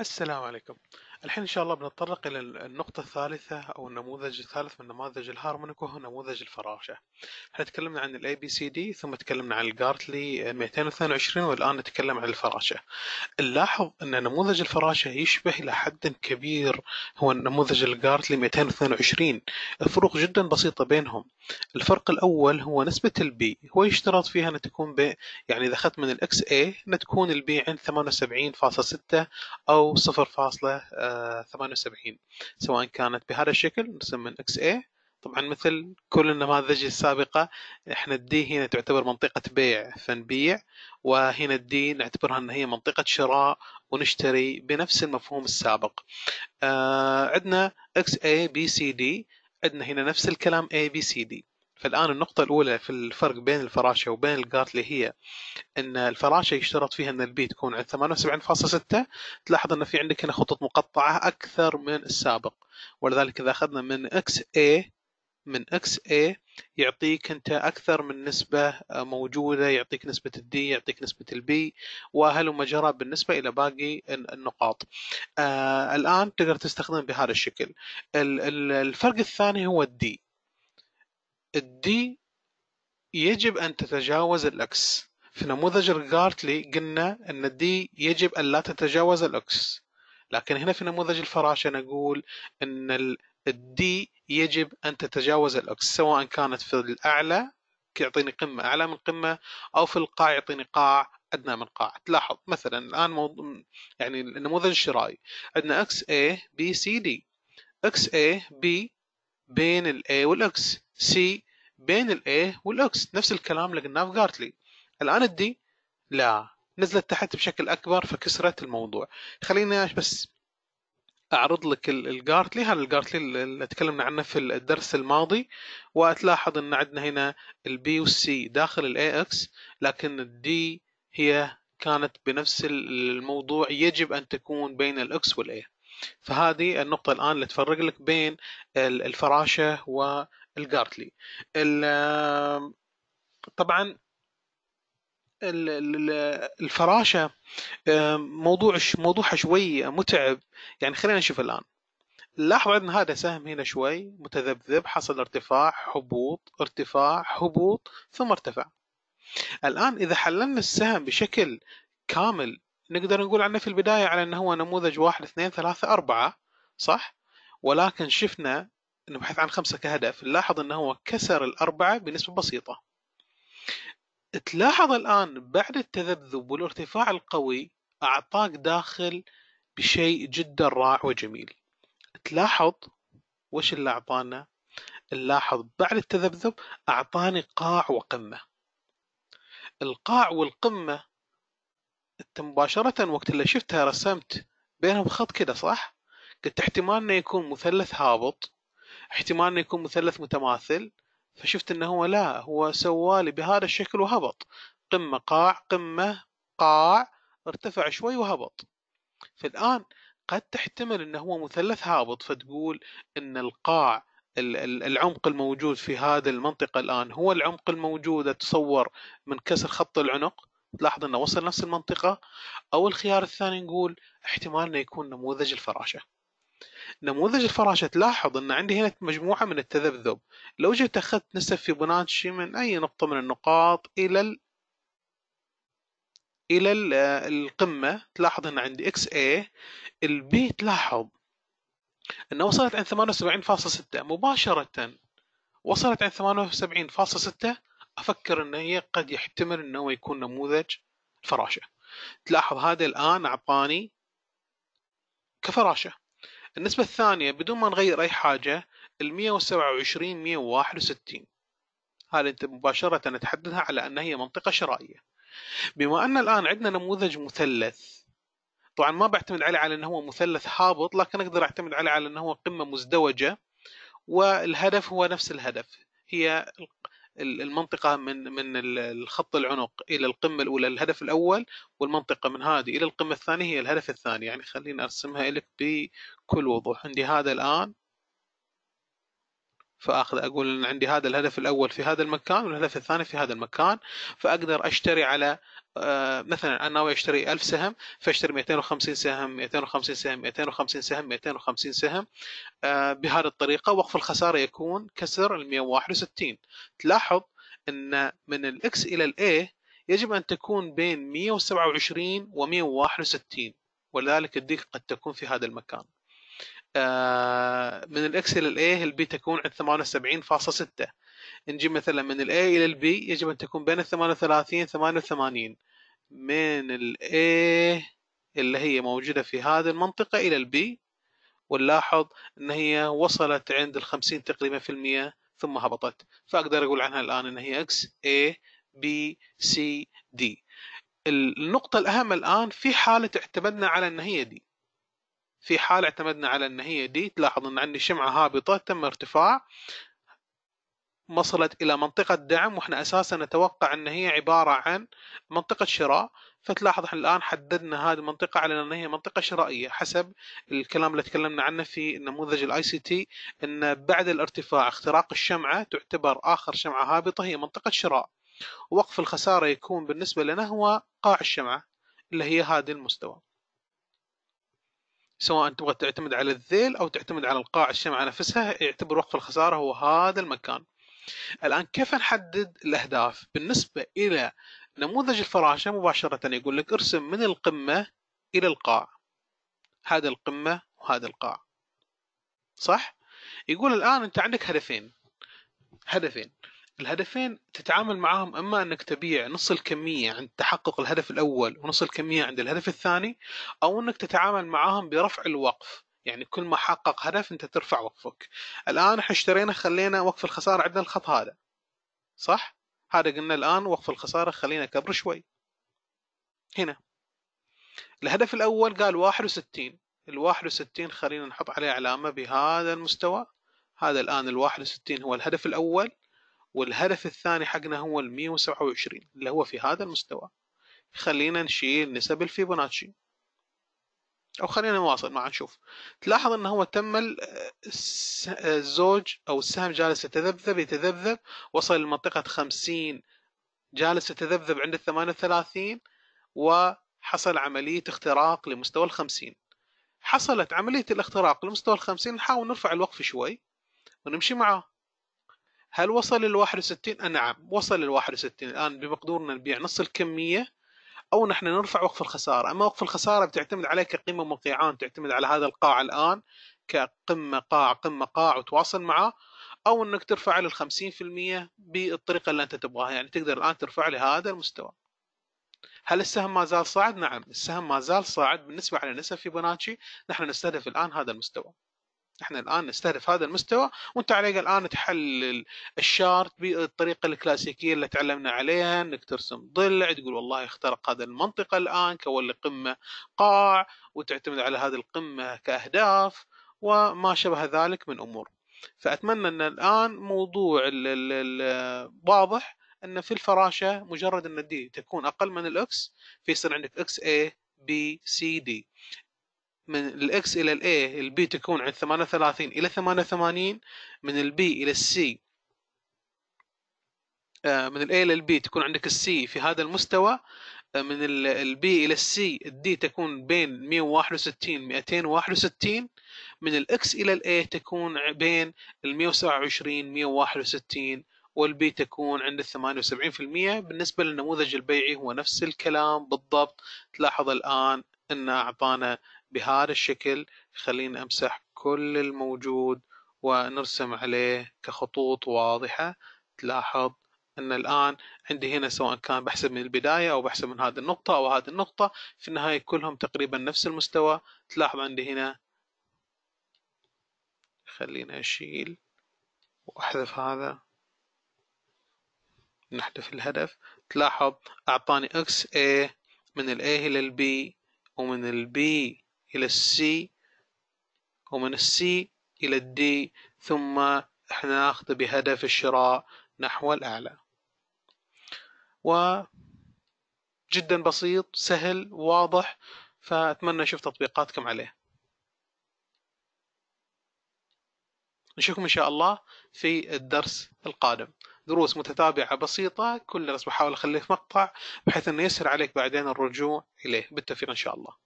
السلام عليكم الحين إن شاء الله بنتطرق إلى النقطة الثالثة أو النموذج الثالث من نماذج الهارمونيك وهو نموذج الفراشة احنا تكلمنا عن الاي بي سي دي ثم تكلمنا عن الجارتلي 222 والآن نتكلم عن الفراشة نلاحظ أن نموذج الفراشة يشبه إلى حد كبير هو نموذج الجارتلي 222 الفروق جدا بسيطة بينهم الفرق الأول هو نسبة البي هو يشترط فيها أن تكون ب يعني إذا أخذت من الإكس اي أن تكون البي عند 78.6 أو 0. 78 آه، سواء كانت بهذا الشكل نرسم من اكس اي طبعا مثل كل النماذج السابقة احنا الدي هنا تعتبر منطقة بيع فنبيع وهنا الدي نعتبرها ان هي منطقة شراء ونشتري بنفس المفهوم السابق آه، عندنا اكس اي بي سي دي عندنا هنا نفس الكلام اي بي سي دي فالآن النقطة الأولى في الفرق بين الفراشة وبين اللي هي أن الفراشة يشترط فيها أن البي تكون عند 78.6 تلاحظ أن في عندك هنا خطوط مقطعة أكثر من السابق ولذلك إذا أخذنا من اكس اي من اكس اي يعطيك أنت أكثر من نسبة موجودة يعطيك نسبة الدي يعطيك نسبة البي وهلم جرى بالنسبة إلى باقي النقاط آه الآن تقدر تستخدم بهذا الشكل الفرق الثاني هو الدي الدي يجب أن تتجاوز الإكس في نموذج الجارتلي قلنا أن الدي يجب أن لا تتجاوز الإكس لكن هنا في نموذج الفراشة نقول أن الدي يجب أن تتجاوز الإكس سواء كانت في الأعلى يعطيني قمة أعلى من قمة أو في القاع يعطيني قاع أدنى من قاع تلاحظ مثلا الآن موض... يعني النموذج الشرائي عندنا اكس A B C D اكس A B بين الـ A والـ X C بين الايه والاكس نفس الكلام اللي قلناه في جارتلي الان الدي لا نزلت تحت بشكل اكبر فكسرت الموضوع خليني بس اعرض لك الجارتلي هذا الجارتلي اللي تكلمنا عنه في الدرس الماضي وتلاحظ ان عندنا هنا البي والسي داخل الاي اكس لكن الدي هي كانت بنفس الموضوع يجب ان تكون بين الاكس والاي فهذه النقطة الآن اللي تفرق لك بين الفراشة و الجارتلي طبعا الفراشه موضوع موضوعها شوي متعب يعني خلينا نشوف الان لاحظ ان هذا سهم هنا شوي متذبذب حصل ارتفاع هبوط ارتفاع هبوط ثم ارتفع الان اذا حللنا السهم بشكل كامل نقدر نقول عنه في البدايه على انه هو نموذج واحد اثنين ثلاثة أربعة صح ولكن شفنا نبحث عن خمسة كهدف نلاحظ أنه كسر الأربعة بنسبة بسيطة تلاحظ الآن بعد التذبذب والارتفاع القوي أعطاك داخل بشيء جدا رائع وجميل تلاحظ وش اللي أعطانا نلاحظ بعد التذبذب أعطاني قاع وقمة القاع والقمة أنت مباشرة وقت اللي شفتها رسمت بينهم خط كده صح؟ قلت احتمال انه يكون مثلث هابط احتمال انه يكون مثلث متماثل فشفت انه هو لا هو سوالي بهذا الشكل وهبط قمة قاع قمة قاع ارتفع شوي وهبط فالآن قد تحتمل انه هو مثلث هابط فتقول ان القاع العمق الموجود في هذه المنطقة الآن هو العمق الموجود أتصور من كسر خط العنق تلاحظ أنه وصل نفس المنطقة أو الخيار الثاني نقول احتمال أنه يكون نموذج الفراشة نموذج الفراشة تلاحظ أن عندي هنا مجموعة من التذبذب لو جيت أخذت نسب فيبوناتشي من أي نقطة من النقاط إلى ال إلى ال القمة تلاحظ أن عندي إكس A إيه، البي تلاحظ أنه وصلت عند 78.6 مباشرة وصلت عند 78.6 أفكر أنه هي قد يحتمل أنه يكون نموذج فراشة تلاحظ هذا الآن أعطاني كفراشة النسبة الثانية بدون ما نغير أي حاجة ال 127 161 هذه أنت مباشرة تحددها على أن هي منطقة شرائية بما أن الآن عندنا نموذج مثلث طبعا ما بعتمد عليه على أنه هو مثلث هابط لكن أقدر أعتمد عليه على أنه هو قمة مزدوجة والهدف هو نفس الهدف هي المنطقة من من الخط العنق إلى القمة الأولى الهدف الأول والمنطقة من هذه إلى القمة الثانية هي الهدف الثاني يعني خليني أرسمها لك بكل وضوح عندي هذا الآن فاخذ اقول ان عندي هذا الهدف الاول في هذا المكان والهدف الثاني في هذا المكان فاقدر اشتري على آه، مثلا انا ناوي اشتري 1000 سهم فاشتري 250 سهم 250 سهم 250 سهم 250 سهم آه، بهذه الطريقه وقف الخساره يكون كسر ال 161 تلاحظ ان من الاكس الى الاي يجب ان تكون بين 127 و 161 ولذلك الديك قد تكون في هذا المكان آه، الاكس الى الاي البي تكون عند 78.6 نجي مثلا من الاي الى البي يجب ان تكون بين 38 88 من الاي اللي هي موجودة في هذه المنطقة الى البي ونلاحظ ان هي وصلت عند ال 50 تقريبا في المية ثم هبطت فاقدر اقول عنها الان ان هي اكس A B C D النقطة الأهم الآن في حالة اعتمدنا على أن هي دي في حال اعتمدنا على ان هي دي تلاحظ أن عندي شمعة هابطة تم ارتفاع وصلت إلى منطقة دعم وإحنا أساسا نتوقع أن هي عبارة عن منطقة شراء فتلاحظ احنا الآن حددنا هذه المنطقة على أن هي منطقة شرائية حسب الكلام اللي تكلمنا عنه في نموذج الاي سي تي أن بعد الارتفاع اختراق الشمعة تعتبر آخر شمعة هابطة هي منطقة شراء ووقف الخسارة يكون بالنسبة لنا هو قاع الشمعة اللي هي هذا المستوى سواء تبغى تعتمد على الذيل او تعتمد على القاع الشمعة نفسها يعتبر وقف الخسارة هو هذا المكان الان كيف نحدد الاهداف بالنسبة الى نموذج الفراشة مباشرة يقول لك ارسم من القمة الى القاع هذا القمة وهذا القاع صح يقول الان انت عندك هدفين هدفين الهدفين تتعامل معاهم اما انك تبيع نص الكميه عند تحقق الهدف الاول ونص الكميه عند الهدف الثاني او انك تتعامل معاهم برفع الوقف يعني كل ما حقق هدف انت ترفع وقفك الان احنا اشترينا خلينا وقف الخساره عندنا الخط هذا صح هذا قلنا الان وقف الخساره خلينا كبر شوي هنا الهدف الاول قال 61 ال 61 خلينا نحط عليه علامه بهذا المستوى هذا الان ال 61 هو الهدف الاول والهدف الثاني حقنا هو ال 127 اللي هو في هذا المستوى خلينا نشيل نسب الفيبوناتشي او خلينا نواصل مع نشوف تلاحظ انه هو تم الزوج آه، آه، او السهم جالس يتذبذب يتذبذب وصل لمنطقة 50 جالس يتذبذب عند ال 38 وحصل عملية اختراق لمستوى ال 50 حصلت عملية الاختراق لمستوى ال 50 نحاول نرفع الوقف شوي ونمشي معاه هل وصل ال 61 آه، نعم وصل ال 61 الان بمقدورنا نبيع نص الكميه او نحن نرفع وقف الخساره اما وقف الخساره بتعتمد عليه كقيمه مقيعان تعتمد على هذا القاع الان كقمه قاع قمه قاع وتواصل معه او انك ترفع لل 50% بالطريقه اللي انت تبغاها يعني تقدر الان ترفع لهذا المستوى هل السهم ما زال صاعد؟ نعم السهم ما زال صاعد بالنسبة على نسب فيبوناتشي نحن نستهدف الآن هذا المستوى احنا الان نستهدف هذا المستوى وانت عليك الان تحلل الشارت بالطريقه الكلاسيكيه اللي تعلمنا عليها انك ترسم ضلع تقول والله اخترق هذا المنطقه الان كون قمه قاع وتعتمد على هذه القمه كاهداف وما شبه ذلك من امور فاتمنى ان الان موضوع واضح ان في الفراشه مجرد ان الدي تكون اقل من الاكس فيصير عندك اكس اي بي سي دي من الاكس الى الاي البي تكون عند 38 الى 88 من البي الى السي آه، من الاي الى البي تكون عندك السي في هذا المستوى آه، من البي الى السي الدي تكون بين 161 261 من الاكس الى الاي تكون بين ال 127 161 والبي تكون عند 78% بالنسبة للنموذج البيعي هو نفس الكلام بالضبط تلاحظ الآن انه أعطانا بهذا الشكل خليني امسح كل الموجود ونرسم عليه كخطوط واضحة تلاحظ ان الان عندي هنا سواء كان بحسب من البداية او بحسب من هذه النقطة او هذه النقطة في النهاية كلهم تقريبا نفس المستوى تلاحظ عندي هنا خلينا اشيل واحذف هذا نحذف الهدف تلاحظ اعطاني اكس A من الاي A الى البي B ومن البي B إلى السي ومن السي إلى الدي ثم احنا ناخذ بهدف الشراء نحو الأعلى و جدا بسيط سهل واضح فأتمنى أشوف تطبيقاتكم عليه نشوفكم إن شاء الله في الدرس القادم دروس متتابعة بسيطة كل درس بحاول أخليه في مقطع بحيث أنه يسهل عليك بعدين الرجوع إليه بالتوفيق إن شاء الله